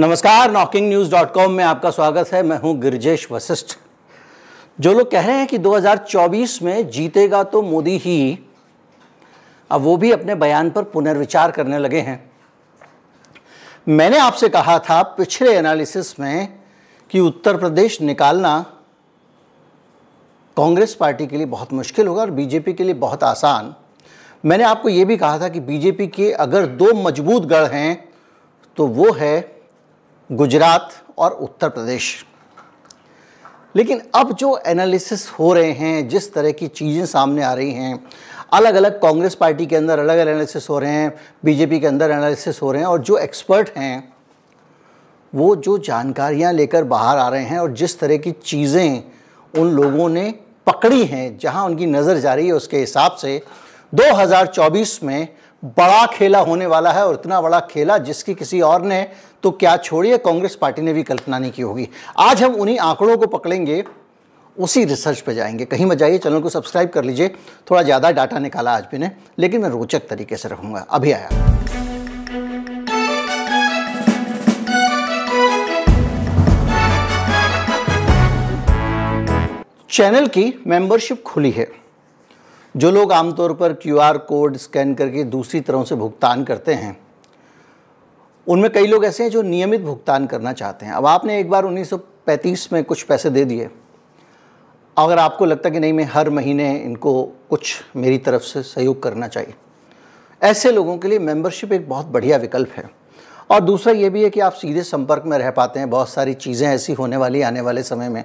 नमस्कार knocking news dot com में आपका स्वागत है मैं हूं गिरजेश वशिष्ठ जो लोग कह रहे हैं कि 2024 में जीतेगा तो मोदी ही अब वो भी अपने बयान पर पुनर्विचार करने लगे हैं मैंने आपसे कहा था पिछले एनालिसिस में कि उत्तर प्रदेश निकालना कांग्रेस पार्टी के लिए बहुत मुश्किल होगा और बीजेपी के लिए बहुत आसान मैंने आपको ये भी कहा था कि बीजेपी के अगर दो मजबूत गढ़ हैं तो वो है गुजरात और उत्तर प्रदेश लेकिन अब जो एनालिसिस हो रहे हैं जिस तरह की चीज़ें सामने आ रही हैं अलग अलग कांग्रेस पार्टी के अंदर अलग अलग एनालिसिस हो रहे हैं बीजेपी के अंदर एनालिसिस हो रहे हैं और जो एक्सपर्ट हैं वो जो जानकारियां लेकर बाहर आ रहे हैं और जिस तरह की चीज़ें उन लोगों ने पकड़ी हैं जहां उनकी नज़र जा रही है उसके हिसाब से 2024 में बड़ा खेला होने वाला है और इतना बड़ा खेला जिसकी किसी और ने तो क्या छोड़िए कांग्रेस पार्टी ने भी कल्पना नहीं की होगी आज हम उन्हीं आंकड़ों को पकड़ेंगे उसी रिसर्च पे जाएंगे कहीं मत जाइए चैनल को सब्सक्राइब कर लीजिए थोड़ा ज़्यादा डाटा निकाला आज भी ने लेकिन मैं रोचक तरीके से रखूँगा अभी आया चैनल की मेंबरशिप खुली है जो लोग आमतौर पर क्यूआर कोड स्कैन करके दूसरी तरह से भुगतान करते हैं उनमें कई लोग ऐसे हैं जो नियमित भुगतान करना चाहते हैं अब आपने एक बार 1935 में कुछ पैसे दे दिए अगर आपको लगता कि नहीं मैं हर महीने इनको कुछ मेरी तरफ से सहयोग करना चाहिए ऐसे लोगों के लिए मेंबरशिप एक बहुत बढ़िया विकल्प है और दूसरा ये भी है कि आप सीधे संपर्क में रह पाते हैं बहुत सारी चीज़ें ऐसी होने वाली आने वाले समय में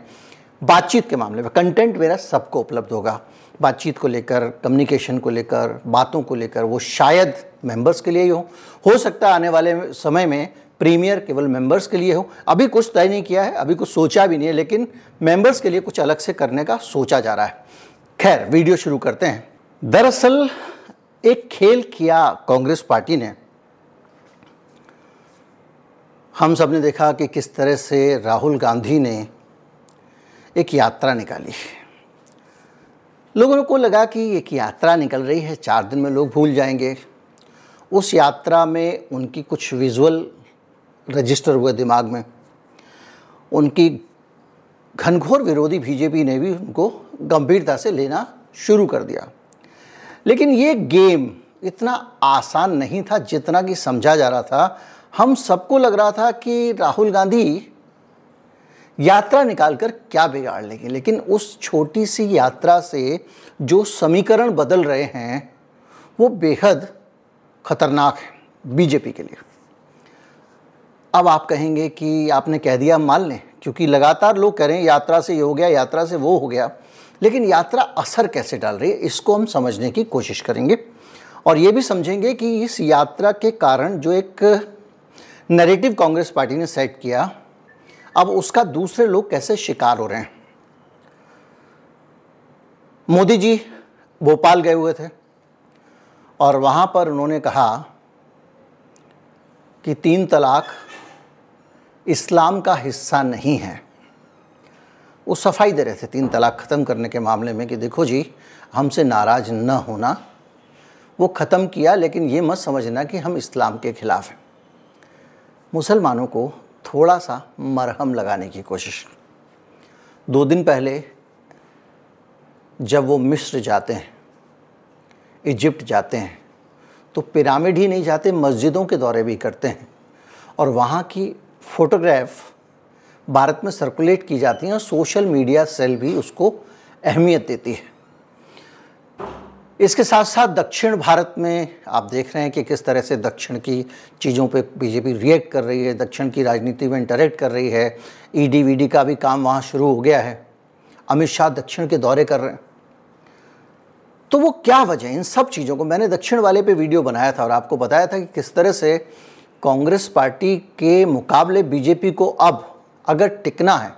बातचीत के मामले में कंटेंट मेरा सबको उपलब्ध होगा बातचीत को लेकर कम्युनिकेशन को लेकर बातों को लेकर वो शायद मेंबर्स के लिए ही हो हो सकता है आने वाले समय में प्रीमियर केवल मेंबर्स के लिए हो अभी कुछ तय नहीं किया है अभी कुछ सोचा भी नहीं है लेकिन मेंबर्स के लिए कुछ अलग से करने का सोचा जा रहा है खैर वीडियो शुरू करते हैं दरअसल एक खेल किया कांग्रेस पार्टी ने हम सब ने देखा कि किस तरह से राहुल गांधी ने एक यात्रा निकाली है लोगों को लगा कि एक यात्रा निकल रही है चार दिन में लोग भूल जाएंगे उस यात्रा में उनकी कुछ विजुअल रजिस्टर हुए दिमाग में उनकी घनघोर विरोधी बीजेपी ने भी उनको गंभीरता से लेना शुरू कर दिया लेकिन ये गेम इतना आसान नहीं था जितना कि समझा जा रहा था हम सबको लग रहा था कि राहुल गांधी यात्रा निकाल कर क्या बिगाड़ लेंगे लेकिन उस छोटी सी यात्रा से जो समीकरण बदल रहे हैं वो बेहद खतरनाक है बीजेपी के लिए अब आप कहेंगे कि आपने कह दिया मान लें क्योंकि लगातार लोग कह रहे हैं यात्रा से ये हो गया यात्रा से वो हो गया लेकिन यात्रा असर कैसे डाल रही है इसको हम समझने की कोशिश करेंगे और ये भी समझेंगे कि इस यात्रा के कारण जो एक नरेटिव कांग्रेस पार्टी ने सेट किया अब उसका दूसरे लोग कैसे शिकार हो रहे हैं मोदी जी भोपाल गए हुए थे और वहां पर उन्होंने कहा कि तीन तलाक इस्लाम का हिस्सा नहीं है वो सफाई दे रहे थे तीन तलाक ख़त्म करने के मामले में कि देखो जी हमसे नाराज़ न होना वो ख़त्म किया लेकिन ये मत समझना कि हम इस्लाम के ख़िलाफ़ हैं मुसलमानों को थोड़ा सा मरहम लगाने की कोशिश दो दिन पहले जब वो मिस्र जाते हैं इजिप्ट जाते हैं तो पिरामिड ही नहीं जाते मस्जिदों के दौरे भी करते हैं और वहाँ की फ़ोटोग्राफ भारत में सर्कुलेट की जाती हैं और सोशल मीडिया सेल भी उसको अहमियत देती है इसके साथ साथ दक्षिण भारत में आप देख रहे हैं कि किस तरह से दक्षिण की चीज़ों पे बीजेपी रिएक्ट कर रही है दक्षिण की राजनीति में इंटरेक्ट कर रही है ईडीवीडी e का भी काम वहाँ शुरू हो गया है अमित शाह दक्षिण के दौरे कर रहे हैं तो वो क्या वजह इन सब चीज़ों को मैंने दक्षिण वाले पे वीडियो बनाया था और आपको बताया था कि किस तरह से कांग्रेस पार्टी के मुकाबले बीजेपी को अब अगर टिकना है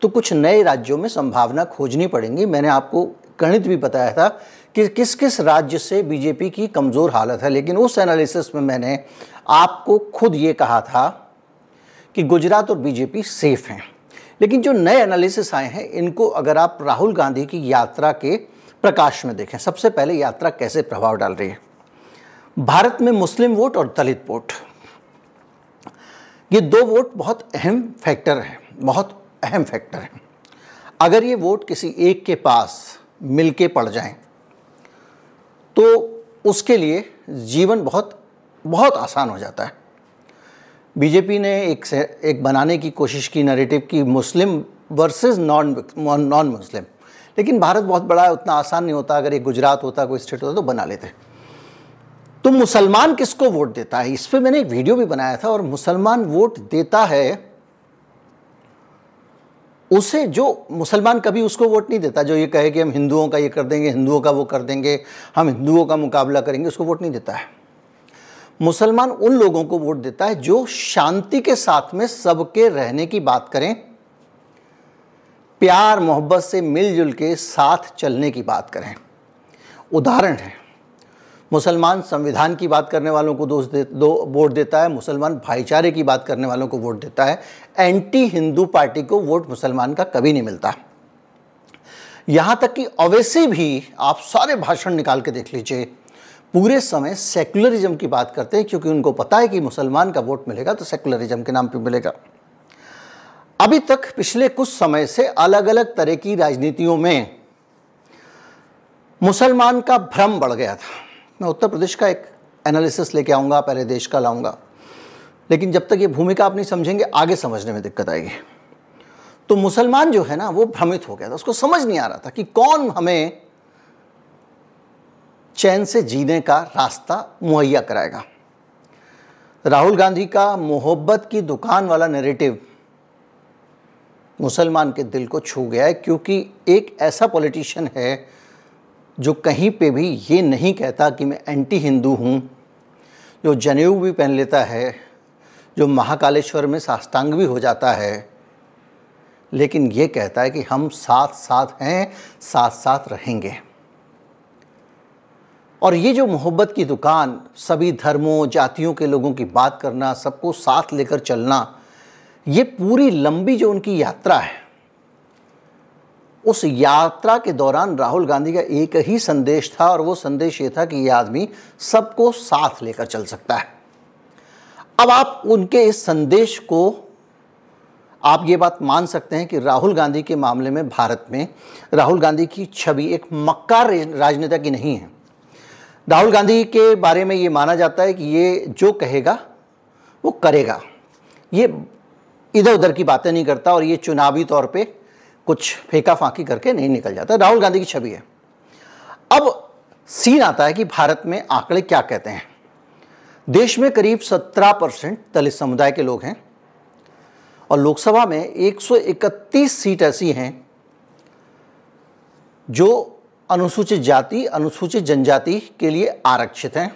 तो कुछ नए राज्यों में संभावना खोजनी पड़ेंगी मैंने आपको गणित भी बताया था कि किस किस राज्य से बीजेपी की कमज़ोर हालत है लेकिन उस एनालिसिस में मैंने आपको खुद ये कहा था कि गुजरात और बीजेपी सेफ हैं लेकिन जो नए एनालिसिस आए हैं इनको अगर आप राहुल गांधी की यात्रा के प्रकाश में देखें सबसे पहले यात्रा कैसे प्रभाव डाल रही है भारत में मुस्लिम वोट और दलित वोट ये दो वोट बहुत अहम फैक्टर हैं बहुत अहम फैक्टर हैं अगर ये वोट किसी एक के पास मिलके पड़ जाएं तो उसके लिए जीवन बहुत बहुत आसान हो जाता है बीजेपी ने एक से एक बनाने की कोशिश की नरेटिव की Muslim versus non non Muslim लेकिन भारत बहुत बड़ा है उतना आसान नहीं होता अगर ये गुजरात होता कोई स्टेट होता तो बना लेते तो मुसलमान किसको वोट देता है इस पर मैंने एक वीडियो भी बनाया था और मुसलमान वोट देता है उसे जो मुसलमान कभी उसको वोट नहीं देता जो ये कहे कि हम हिंदुओं का ये कर देंगे हिंदुओं का वो कर देंगे हम हिंदुओं का मुकाबला करेंगे उसको वोट नहीं देता है मुसलमान उन लोगों को वोट देता है जो शांति के साथ में सबके रहने की बात करें प्यार मोहब्बत से मिलजुल के साथ चलने की बात करें उदाहरण है मुसलमान संविधान की बात करने वालों को दोष दे दो वोट देता है मुसलमान भाईचारे की बात करने वालों को वोट देता है एंटी हिंदू पार्टी को वोट मुसलमान का कभी नहीं मिलता यहाँ तक कि अवैसे भी आप सारे भाषण निकाल के देख लीजिए पूरे समय सेकुलरिज्म की बात करते हैं क्योंकि उनको पता है कि मुसलमान का वोट मिलेगा तो सेकुलरिज्म के नाम पर मिलेगा अभी तक पिछले कुछ समय से अलग अलग तरह की राजनीतियों में मुसलमान का भ्रम बढ़ गया था मैं उत्तर प्रदेश का एक एनालिसिस लेके आऊँगा पहले देश का लाऊँगा लेकिन जब तक ये भूमिका आप नहीं समझेंगे आगे समझने में दिक्कत आएगी तो मुसलमान जो है ना वो भ्रमित हो गया था उसको समझ नहीं आ रहा था कि कौन हमें चैन से जीने का रास्ता मुहैया कराएगा राहुल गांधी का मोहब्बत की दुकान वाला नैरेटिव मुसलमान के दिल को छू गया है क्योंकि एक ऐसा पॉलिटिशियन है जो कहीं पे भी ये नहीं कहता कि मैं एंटी हिंदू हूँ जो जनेऊ भी पहन लेता है जो महाकालेश्वर में साष्टांग भी हो जाता है लेकिन ये कहता है कि हम साथ साथ हैं साथ साथ रहेंगे और ये जो मोहब्बत की दुकान सभी धर्मों जातियों के लोगों की बात करना सबको साथ लेकर चलना ये पूरी लंबी जो उनकी यात्रा है उस यात्रा के दौरान राहुल गांधी का एक ही संदेश था और वो संदेश ये था कि ये आदमी सबको साथ लेकर चल सकता है अब आप उनके इस संदेश को आप ये बात मान सकते हैं कि राहुल गांधी के मामले में भारत में राहुल गांधी की छवि एक मक्का राजनेता की नहीं है राहुल गांधी के बारे में ये माना जाता है कि ये जो कहेगा वो करेगा ये इधर उधर की बातें नहीं करता और ये चुनावी तौर पे कुछ फेंका फांकी करके नहीं निकल जाता राहुल गांधी की छवि है अब सीन आता है कि भारत में आंकड़े क्या कहते हैं देश में करीब 17 परसेंट दलित समुदाय के लोग हैं और लोकसभा में 131 सीट ऐसी हैं जो अनुसूचित जाति अनुसूचित जनजाति के लिए आरक्षित हैं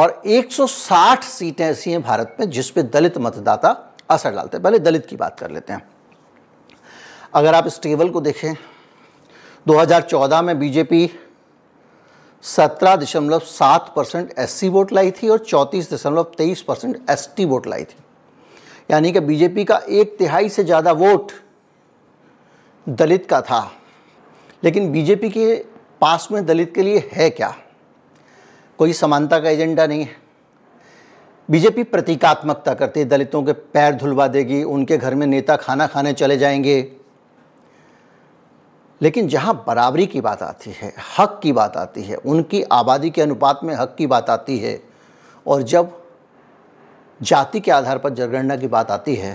और 160 सीटें ऐसी हैं भारत में जिस पे दलित मतदाता असर डालते हैं पहले दलित की बात कर लेते हैं अगर आप इस टेबल को देखें 2014 में बीजेपी 17.7 परसेंट एस वोट लाई थी और चौंतीस दशमलव तेईस परसेंट एस वोट लाई थी यानी कि बीजेपी का एक तिहाई से ज़्यादा वोट दलित का था लेकिन बीजेपी के पास में दलित के लिए है क्या कोई समानता का एजेंडा नहीं है बीजेपी प्रतीकात्मकता करती है दलितों के पैर धुलवा देगी उनके घर में नेता खाना खाने चले जाएंगे लेकिन जहाँ बराबरी की बात आती है हक की बात आती है उनकी आबादी के अनुपात में हक की बात आती है और जब जाति के आधार पर जनगणना की बात आती है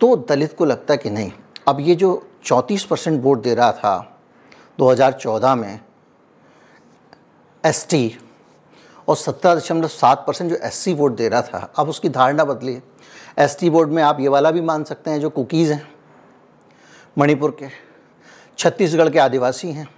तो दलित को लगता है कि नहीं अब ये जो 34 परसेंट वोट दे रहा था 2014 में एसटी और सत्रह दशमलव सात परसेंट जो एससी वोट दे रहा था अब उसकी धारणा बदली है एसटी वोट में आप ये वाला भी मान सकते हैं जो कुकीज़ हैं मणिपुर के छत्तीसगढ़ के आदिवासी हैं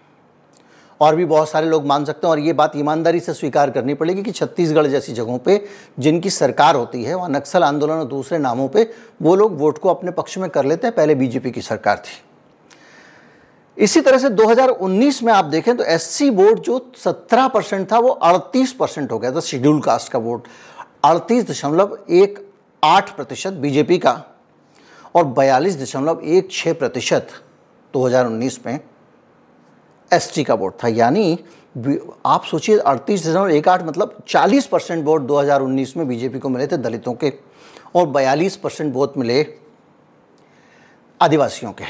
और भी बहुत सारे लोग मान सकते हैं और ये बात ईमानदारी से स्वीकार करनी पड़ेगी कि छत्तीसगढ़ जैसी जगहों पे जिनकी सरकार होती है वहाँ नक्सल आंदोलन और दूसरे नामों पे वो लोग वोट को अपने पक्ष में कर लेते हैं पहले बीजेपी की सरकार थी इसी तरह से 2019 में आप देखें तो एससी वोट जो 17 परसेंट था वो 38 परसेंट हो गया था शेड्यूल कास्ट का वोट अड़तीस दशमलव एक आठ प्रतिशत बीजेपी का और बयालीस दशमलव एक छः प्रतिशत 2019 में एसटी का वोट था यानी आप सोचिए अड़तीस दशमलव एक आठ मतलब 40 परसेंट वोट 2019 में बीजेपी को मिले थे दलितों के और 42 परसेंट वोट मिले आदिवासियों के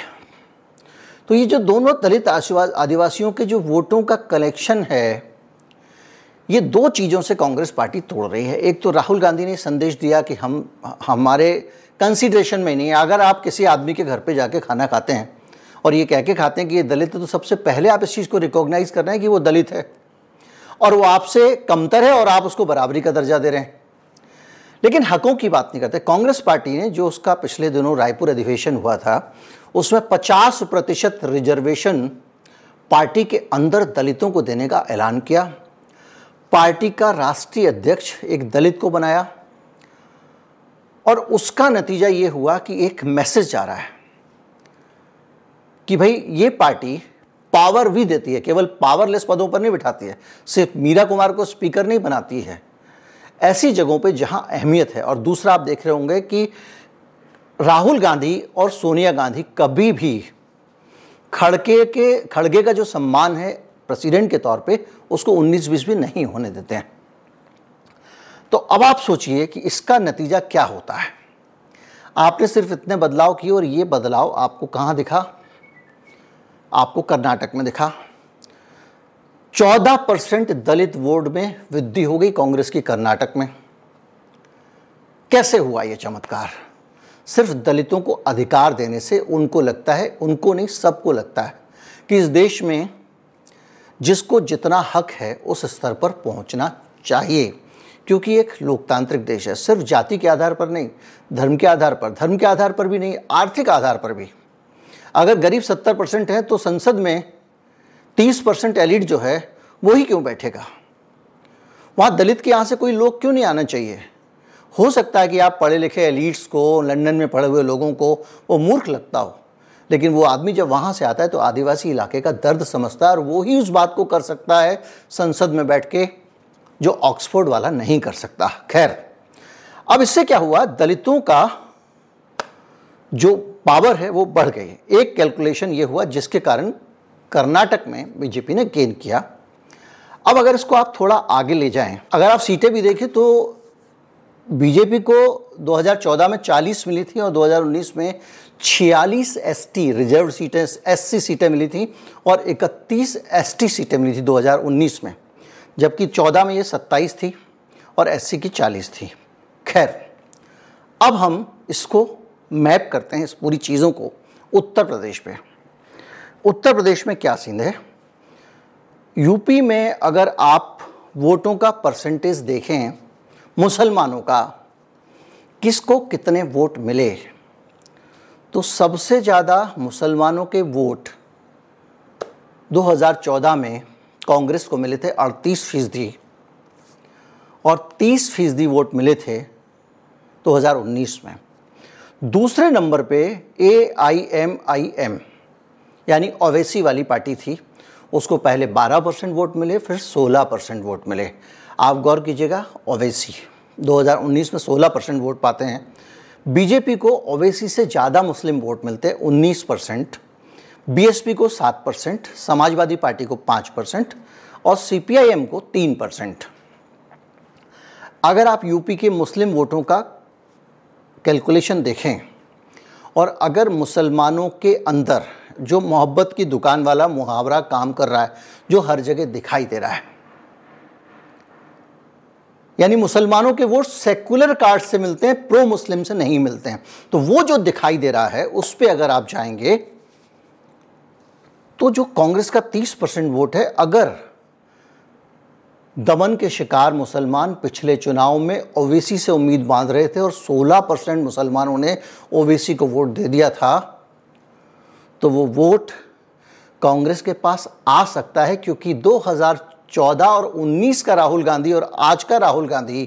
तो ये जो दोनों दलित आदिवासियों के जो वोटों का कलेक्शन है ये दो चीज़ों से कांग्रेस पार्टी तोड़ रही है एक तो राहुल गांधी ने संदेश दिया कि हम हमारे कंसिडरेशन में नहीं अगर आप किसी आदमी के घर पे जाके खाना खाते हैं और ये कह के खाते हैं कि ये दलित है तो सबसे पहले आप इस चीज़ को रिकॉग्नाइज करना है कि वो दलित है और वो आपसे कमतर है और आप उसको बराबरी का दर्जा दे रहे हैं लेकिन हकों की बात नहीं करते कांग्रेस पार्टी ने जो उसका पिछले दिनों रायपुर अधिवेशन हुआ था उसमें 50 प्रतिशत रिजर्वेशन पार्टी के अंदर दलितों को देने का ऐलान किया पार्टी का राष्ट्रीय अध्यक्ष एक दलित को बनाया और उसका नतीजा ये हुआ कि एक मैसेज आ रहा है कि भाई ये पार्टी पावर भी देती है केवल पावरलेस पदों पर नहीं बिठाती है सिर्फ मीरा कुमार को स्पीकर नहीं बनाती है ऐसी जगहों पे जहां अहमियत है और दूसरा आप देख रहे होंगे कि राहुल गांधी और सोनिया गांधी कभी भी खड़गे के खड़गे का जो सम्मान है प्रेसिडेंट के तौर पे उसको 19 बीस भी नहीं होने देते हैं तो अब आप सोचिए कि इसका नतीजा क्या होता है आपने सिर्फ इतने बदलाव किए और ये बदलाव आपको कहाँ दिखा आपको कर्नाटक में दिखा 14 परसेंट दलित वोट में वृद्धि हो गई कांग्रेस की कर्नाटक में कैसे हुआ यह चमत्कार सिर्फ दलितों को अधिकार देने से उनको लगता है उनको नहीं सबको लगता है कि इस देश में जिसको जितना हक है उस स्तर पर पहुंचना चाहिए क्योंकि एक लोकतांत्रिक देश है सिर्फ जाति के आधार पर नहीं धर्म के आधार पर धर्म के आधार पर भी नहीं आर्थिक आधार पर भी अगर गरीब सत्तर परसेंट है तो संसद में तीस परसेंट एलिट जो है वो ही क्यों बैठेगा वहाँ दलित के यहाँ से कोई लोग क्यों नहीं आना चाहिए हो सकता है कि आप पढ़े लिखे एलिट्स को लंदन में पढ़े हुए लोगों को वो मूर्ख लगता हो लेकिन वो आदमी जब वहाँ से आता है तो आदिवासी इलाके का दर्द समझता है और वो ही उस बात को कर सकता है संसद में बैठ के जो ऑक्सफोर्ड वाला नहीं कर सकता खैर अब इससे क्या हुआ दलितों का जो पावर है वो बढ़ गई है एक कैलकुलेशन ये हुआ जिसके कारण कर्नाटक में बीजेपी ने गेन किया अब अगर इसको आप थोड़ा आगे ले जाएं अगर आप सीटें भी देखें तो बीजेपी को 2014 में 40 मिली थी और 2019 में 46 एसटी रिजर्व सीटें एससी सीटें मिली थी और 31 एसटी सीटें मिली थी 2019 में जबकि 14 में ये 27 थी और एससी की 40 थी खैर अब हम इसको मैप करते हैं इस पूरी चीज़ों को उत्तर प्रदेश पे उत्तर प्रदेश में क्या सीन है यूपी में अगर आप वोटों का परसेंटेज देखें मुसलमानों का किसको कितने वोट मिले तो सबसे ज़्यादा मुसलमानों के वोट 2014 में कांग्रेस को मिले थे अड़तीस फीसदी और 30 फीसदी वोट मिले थे 2019 में दूसरे नंबर पे ए आई एम आई एम यानी ओवैसी वाली पार्टी थी उसको पहले 12 परसेंट वोट मिले फिर 16 परसेंट वोट मिले आप गौर कीजिएगा ओवैसी 2019 में 16 परसेंट वोट पाते हैं बीजेपी को ओवैसी से ज़्यादा मुस्लिम वोट मिलते हैं उन्नीस परसेंट बी को 7 परसेंट समाजवादी पार्टी को 5 परसेंट और सी को तीन परसेंट अगर आप यूपी के मुस्लिम वोटों का कैलकुलेशन देखें और अगर मुसलमानों के अंदर जो मोहब्बत की दुकान वाला मुहावरा काम कर रहा है जो हर जगह दिखाई दे रहा है यानी मुसलमानों के वोट सेकुलर कार्ड से मिलते हैं प्रो मुस्लिम से नहीं मिलते हैं तो वो जो दिखाई दे रहा है उस पर अगर आप जाएंगे तो जो कांग्रेस का 30 परसेंट वोट है अगर दमन के शिकार मुसलमान पिछले चुनाव में ओवीसी से उम्मीद बांध रहे थे और 16 परसेंट मुसलमानों ने ओवैसी को वोट दे दिया था तो वो वोट कांग्रेस के पास आ सकता है क्योंकि 2014 और 19 का राहुल गांधी और आज का राहुल गांधी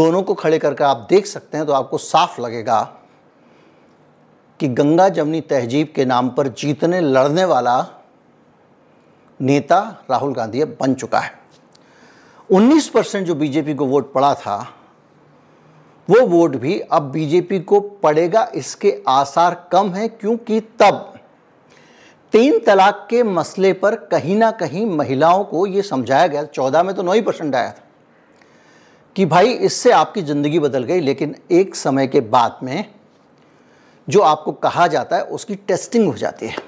दोनों को खड़े करके आप देख सकते हैं तो आपको साफ लगेगा कि गंगा जमनी तहजीब के नाम पर जीतने लड़ने वाला नेता राहुल गांधी अब बन चुका है 19 परसेंट जो बीजेपी को वोट पड़ा था वो वोट भी अब बीजेपी को पड़ेगा इसके आसार कम है क्योंकि तब तीन तलाक के मसले पर कहीं ना कहीं महिलाओं को यह समझाया गया चौदह में तो नौ ही परसेंट आया था कि भाई इससे आपकी ज़िंदगी बदल गई लेकिन एक समय के बाद में जो आपको कहा जाता है उसकी टेस्टिंग हो जाती है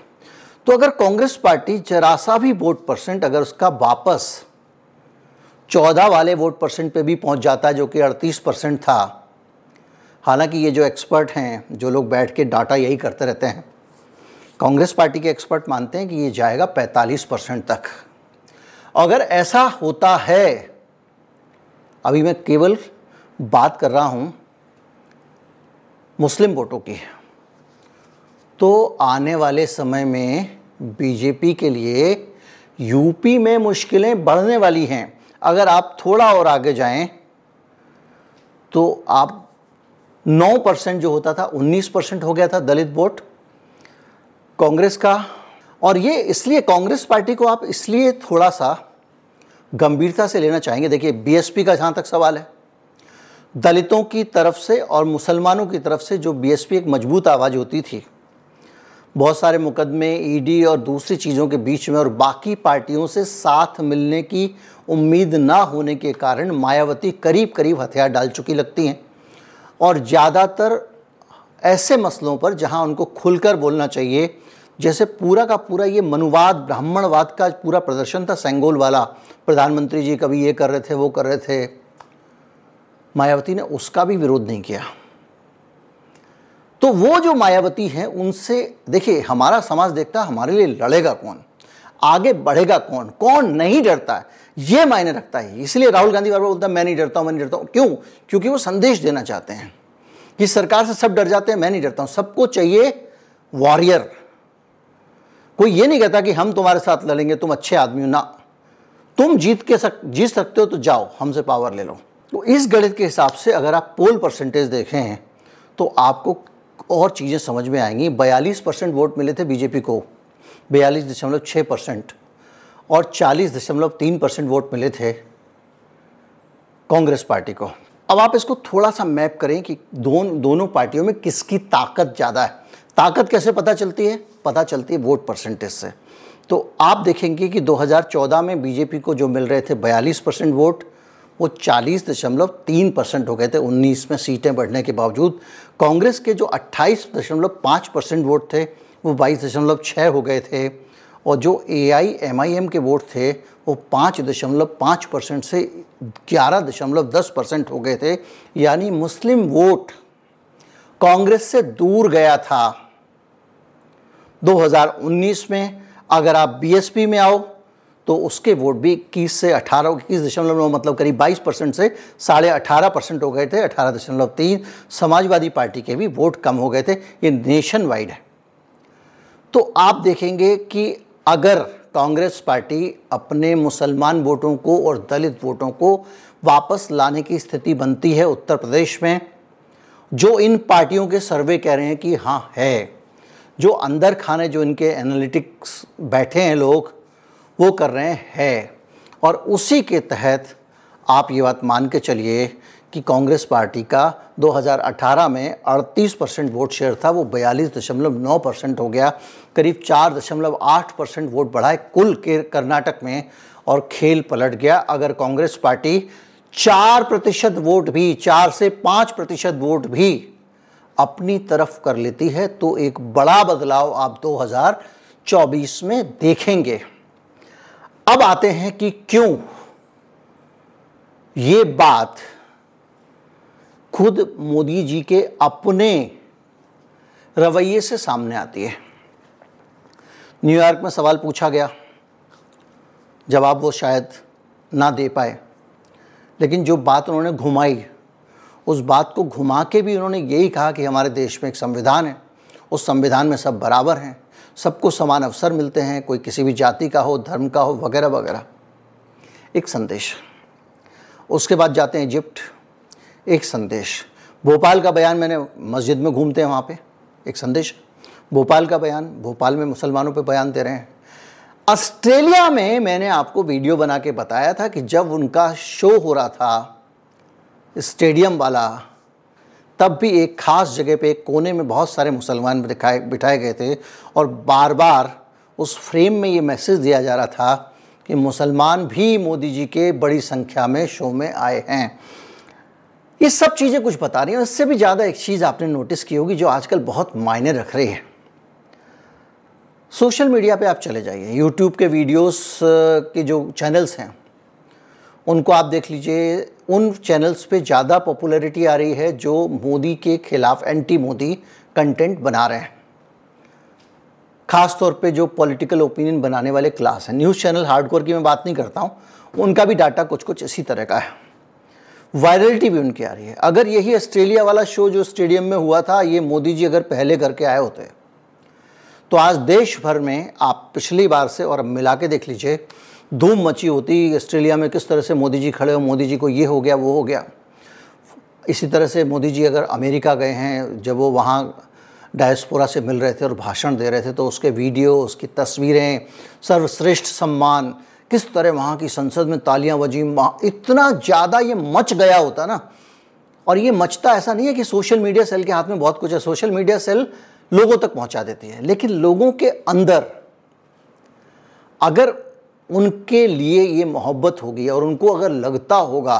तो अगर कांग्रेस पार्टी जरा सा भी वोट परसेंट अगर उसका वापस चौदह वाले वोट परसेंट पे भी पहुंच जाता है जो कि अड़तीस परसेंट था हालांकि ये जो एक्सपर्ट हैं जो लोग बैठ के डाटा यही करते रहते हैं कांग्रेस पार्टी के एक्सपर्ट मानते हैं कि ये जाएगा 45 परसेंट तक अगर ऐसा होता है अभी मैं केवल बात कर रहा हूँ मुस्लिम वोटों की तो आने वाले समय में बीजेपी के लिए यूपी में मुश्किलें बढ़ने वाली हैं अगर आप थोड़ा और आगे जाएं तो आप 9 परसेंट जो होता था 19 परसेंट हो गया था दलित वोट कांग्रेस का और ये इसलिए कांग्रेस पार्टी को आप इसलिए थोड़ा सा गंभीरता से लेना चाहेंगे देखिए बीएसपी का जहाँ तक सवाल है दलितों की तरफ से और मुसलमानों की तरफ से जो बीएसपी एक मजबूत आवाज़ होती थी बहुत सारे मुकदमे ईडी e और दूसरी चीज़ों के बीच में और बाकी पार्टियों से साथ मिलने की उम्मीद ना होने के कारण मायावती करीब करीब हथियार डाल चुकी लगती हैं और ज़्यादातर ऐसे मसलों पर जहां उनको खुलकर बोलना चाहिए जैसे पूरा का पूरा ये मनुवाद ब्राह्मणवाद का पूरा प्रदर्शन था सेंगोल वाला प्रधानमंत्री जी कभी ये कर रहे थे वो कर रहे थे मायावती ने उसका भी विरोध नहीं किया तो वो जो मायावती हैं उनसे देखिए हमारा समाज देखता हमारे लिए लड़ेगा कौन आगे बढ़ेगा कौन कौन नहीं डरता है ये मायने रखता है इसलिए राहुल गांधी बार बार बोलता है मैं नहीं डरता हूँ मैं नहीं डरता हूँ क्यों क्योंकि वो संदेश देना चाहते हैं कि सरकार से सब डर जाते हैं मैं नहीं डरता हूँ सबको चाहिए वॉरियर कोई ये नहीं कहता कि हम तुम्हारे साथ लड़ेंगे तुम अच्छे आदमी हो ना तुम जीत के सक जीत सकते हो तो जाओ हमसे पावर ले लो तो इस गणित के हिसाब से अगर आप पोल परसेंटेज देखें तो आपको और चीज़ें समझ में आएंगी बयालीस परसेंट वोट मिले थे बीजेपी को बयालीस दशमलव छः परसेंट और चालीस दशमलव तीन परसेंट वोट मिले थे कांग्रेस पार्टी को अब आप इसको थोड़ा सा मैप करें कि दोन दोनों पार्टियों में किसकी ताकत ज़्यादा है ताकत कैसे पता चलती है पता चलती है वोट परसेंटेज से तो आप देखेंगे कि 2014 में बीजेपी को जो मिल रहे थे 42 परसेंट वोट वो चालीस दशमलव तीन परसेंट हो गए थे 19 में सीटें बढ़ने के बावजूद कांग्रेस के जो अट्ठाईस दशमलव पाँच परसेंट वोट थे वो बाईस दशमलव छः हो गए थे और जो A I M I M के वोट थे वो पाँच दशमलव पाँच परसेंट से ग्यारह दशमलव दस परसेंट हो गए थे यानी मुस्लिम वोट कांग्रेस से दूर गया था 2019 में अगर आप बीएसपी में आओ तो उसके वोट भी इक्कीस से अठारह इक्कीस दशमलव नौ मतलब करीब बाईस परसेंट से साढ़े अठारह परसेंट हो गए थे अठारह दशमलव तीन समाजवादी पार्टी के भी वोट कम हो गए थे ये नेशन वाइड है तो आप देखेंगे कि अगर कांग्रेस पार्टी अपने मुसलमान वोटों को और दलित वोटों को वापस लाने की स्थिति बनती है उत्तर प्रदेश में जो इन पार्टियों के सर्वे कह रहे हैं कि हाँ है जो अंदर खाने जो इनके एनालिटिक्स बैठे हैं लोग वो कर रहे हैं है। और उसी के तहत आप ये बात मान के चलिए कि कांग्रेस पार्टी का 2018 में 38 परसेंट वोट शेयर था वो बयालीस दशमलव नौ परसेंट हो गया करीब चार दशमलव आठ परसेंट वोट बढ़ाए कुल के कर्नाटक में और खेल पलट गया अगर कांग्रेस पार्टी चार प्रतिशत वोट भी चार से पाँच प्रतिशत वोट भी अपनी तरफ कर लेती है तो एक बड़ा बदलाव आप 2024 में देखेंगे अब आते हैं कि क्यों ये बात खुद मोदी जी के अपने रवैये से सामने आती है न्यूयॉर्क में सवाल पूछा गया जवाब वो शायद ना दे पाए लेकिन जो बात उन्होंने घुमाई उस बात को घुमा के भी उन्होंने यही कहा कि हमारे देश में एक संविधान है उस संविधान में सब बराबर हैं सबको समान अवसर मिलते हैं कोई किसी भी जाति का हो धर्म का हो वगैरह वगैरह एक संदेश उसके बाद जाते हैं इजिप्ट एक संदेश भोपाल का बयान मैंने मस्जिद में घूमते हैं वहाँ पे एक संदेश भोपाल का बयान भोपाल में मुसलमानों पे बयान दे रहे हैं ऑस्ट्रेलिया में मैंने आपको वीडियो बना के बताया था कि जब उनका शो हो रहा था स्टेडियम वाला तब भी एक ख़ास जगह पे एक कोने में बहुत सारे मुसलमान दिखाए बिठाए गए थे और बार बार उस फ्रेम में ये मैसेज दिया जा रहा था कि मुसलमान भी मोदी जी के बड़ी संख्या में शो में आए हैं ये सब चीज़ें कुछ बता रही हैं इससे भी ज़्यादा एक चीज़ आपने नोटिस की होगी जो आजकल बहुत मायने रख रही है सोशल मीडिया पे आप चले जाइए यूट्यूब के वीडियोस के जो चैनल्स हैं उनको आप देख लीजिए उन चैनल्स पे ज़्यादा पॉपुलैरिटी आ रही है जो मोदी के ख़िलाफ़ एंटी मोदी कंटेंट बना रहे हैं ख़ास तौर पे जो पॉलिटिकल ओपिनियन बनाने वाले क्लास हैं न्यूज़ चैनल हार्डकोर की मैं बात नहीं करता हूँ उनका भी डाटा कुछ कुछ इसी तरह का है वायरलिटी भी उनकी आ रही है अगर यही ऑस्ट्रेलिया वाला शो जो स्टेडियम में हुआ था ये मोदी जी अगर पहले करके आए होते तो आज देश भर में आप पिछली बार से और अब मिला के देख लीजिए धूम मची होती ऑस्ट्रेलिया में किस तरह से मोदी जी खड़े हो मोदी जी को ये हो गया वो हो गया इसी तरह से मोदी जी अगर अमेरिका गए हैं जब वो वहाँ डायस्पोरा से मिल रहे थे और भाषण दे रहे थे तो उसके वीडियो उसकी तस्वीरें सर्वश्रेष्ठ सम्मान किस तरह वहाँ की संसद में तालियां बजी इतना ज़्यादा ये मच गया होता ना और ये मचता ऐसा नहीं है कि सोशल मीडिया सेल के हाथ में बहुत कुछ है सोशल मीडिया सेल लोगों तक पहुंचा देती है लेकिन लोगों के अंदर अगर उनके लिए ये मोहब्बत होगी और उनको अगर लगता होगा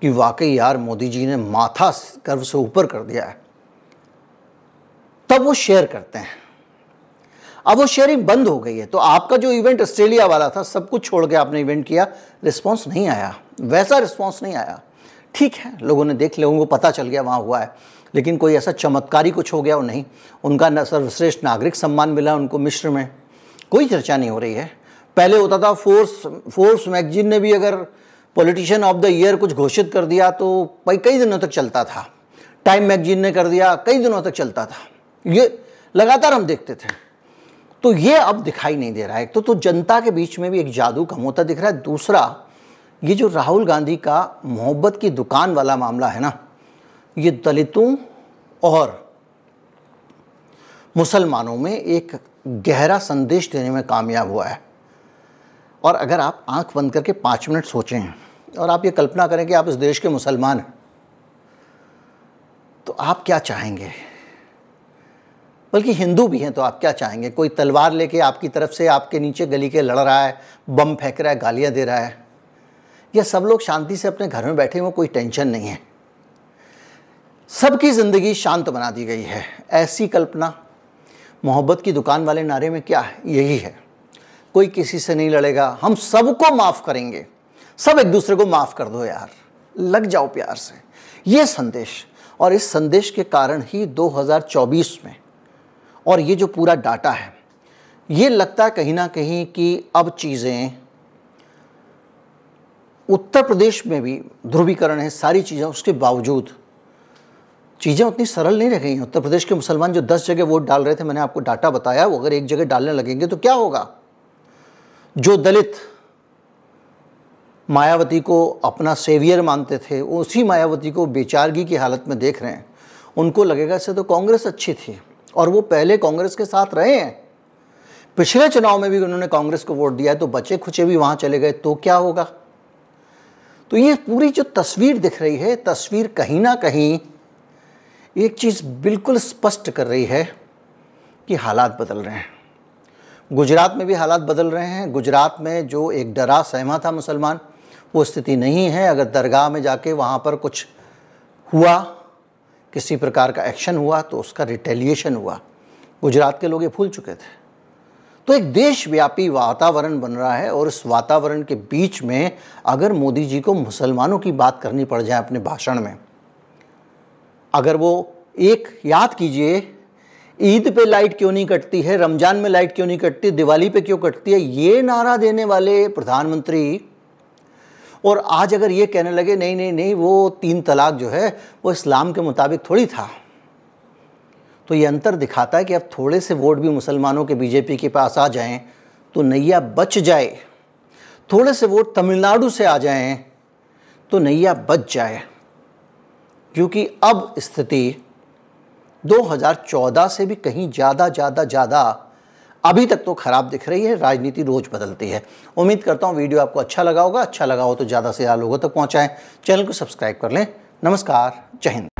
कि वाकई यार मोदी जी ने माथा गर्व से ऊपर कर दिया है तब वो शेयर करते हैं अब वो शेयरिंग बंद हो गई है तो आपका जो इवेंट ऑस्ट्रेलिया वाला था सब कुछ छोड़ के आपने इवेंट किया रिस्पॉन्स नहीं आया वैसा रिस्पॉन्स नहीं आया ठीक है लोगों ने देख लोगों को पता चल गया वहाँ हुआ है लेकिन कोई ऐसा चमत्कारी कुछ हो गया और नहीं उनका न सर्वश्रेष्ठ नागरिक सम्मान मिला उनको मिश्र में कोई चर्चा नहीं हो रही है पहले होता था फोर्स फोर्स मैगजीन ने भी अगर पॉलिटिशियन ऑफ द ईयर कुछ घोषित कर दिया तो भाई कई दिनों तक चलता था टाइम मैगजीन ने कर दिया कई दिनों तक चलता था ये लगातार हम देखते थे तो ये अब दिखाई नहीं दे रहा है एक तो, तो जनता के बीच में भी एक जादू कम होता दिख रहा है दूसरा ये जो राहुल गांधी का मोहब्बत की दुकान वाला मामला है ना ये दलितों और मुसलमानों में एक गहरा संदेश देने में कामयाब हुआ है और अगर आप आंख बंद करके पाँच मिनट सोचें और आप ये कल्पना करें कि आप इस देश के मुसलमान हैं तो आप क्या चाहेंगे बल्कि हिंदू भी हैं तो आप क्या चाहेंगे कोई तलवार लेके आपकी तरफ से आपके नीचे गली के लड़ रहा है बम फेंक रहा है गालियाँ दे रहा है या सब लोग शांति से अपने घर में बैठे हुए कोई टेंशन नहीं है सबकी ज़िंदगी शांत बना दी गई है ऐसी कल्पना मोहब्बत की दुकान वाले नारे में क्या है यही है कोई किसी से नहीं लड़ेगा हम सबको माफ़ करेंगे सब एक दूसरे को माफ़ कर दो यार लग जाओ प्यार से ये संदेश और इस संदेश के कारण ही 2024 में और ये जो पूरा डाटा है ये लगता है कहीं ना कहीं कि अब चीज़ें उत्तर प्रदेश में भी ध्रुवीकरण है सारी चीज़ें उसके बावजूद चीज़ें उतनी सरल नहीं रह गई हैं उत्तर प्रदेश के मुसलमान जो दस जगह वोट डाल रहे थे मैंने आपको डाटा बताया वो अगर एक जगह डालने लगेंगे तो क्या होगा जो दलित मायावती को अपना सेवियर मानते थे उसी मायावती को बेचारगी की हालत में देख रहे हैं उनको लगेगा इससे तो कांग्रेस अच्छी थी और वो पहले कांग्रेस के साथ रहे हैं पिछले चुनाव में भी उन्होंने कांग्रेस को वोट दिया है तो बचे खुचे भी वहां चले गए तो क्या होगा तो ये पूरी जो तस्वीर दिख रही है तस्वीर कहीं ना कहीं एक चीज़ बिल्कुल स्पष्ट कर रही है कि हालात बदल रहे हैं गुजरात में भी हालात बदल रहे हैं गुजरात में जो एक डरा सहमा था मुसलमान वो स्थिति नहीं है अगर दरगाह में जाके वहाँ पर कुछ हुआ किसी प्रकार का एक्शन हुआ तो उसका रिटेलिएशन हुआ गुजरात के लोग ये भूल चुके थे तो एक देशव्यापी वातावरण बन रहा है और इस वातावरण के बीच में अगर मोदी जी को मुसलमानों की बात करनी पड़ जाए अपने भाषण में अगर वो एक याद कीजिए ईद पे लाइट क्यों नहीं कटती है रमज़ान में लाइट क्यों नहीं कटती दिवाली पे क्यों कटती है ये नारा देने वाले प्रधानमंत्री और आज अगर ये कहने लगे नहीं नहीं नहीं वो तीन तलाक जो है वो इस्लाम के मुताबिक थोड़ी था तो ये अंतर दिखाता है कि अब थोड़े से वोट भी मुसलमानों के बीजेपी के पास आ जाएं तो नैया बच जाए थोड़े से वोट तमिलनाडु से आ जाएं तो नैया बच जाए क्योंकि अब स्थिति 2014 से भी कहीं ज़्यादा ज़्यादा ज़्यादा अभी तक तो खराब दिख रही है राजनीति रोज बदलती है उम्मीद करता हूँ वीडियो आपको अच्छा लगा होगा अच्छा लगा हो तो ज़्यादा से ज़्यादा लोगों तक पहुँचाएँ चैनल को सब्सक्राइब कर लें नमस्कार जय हिंद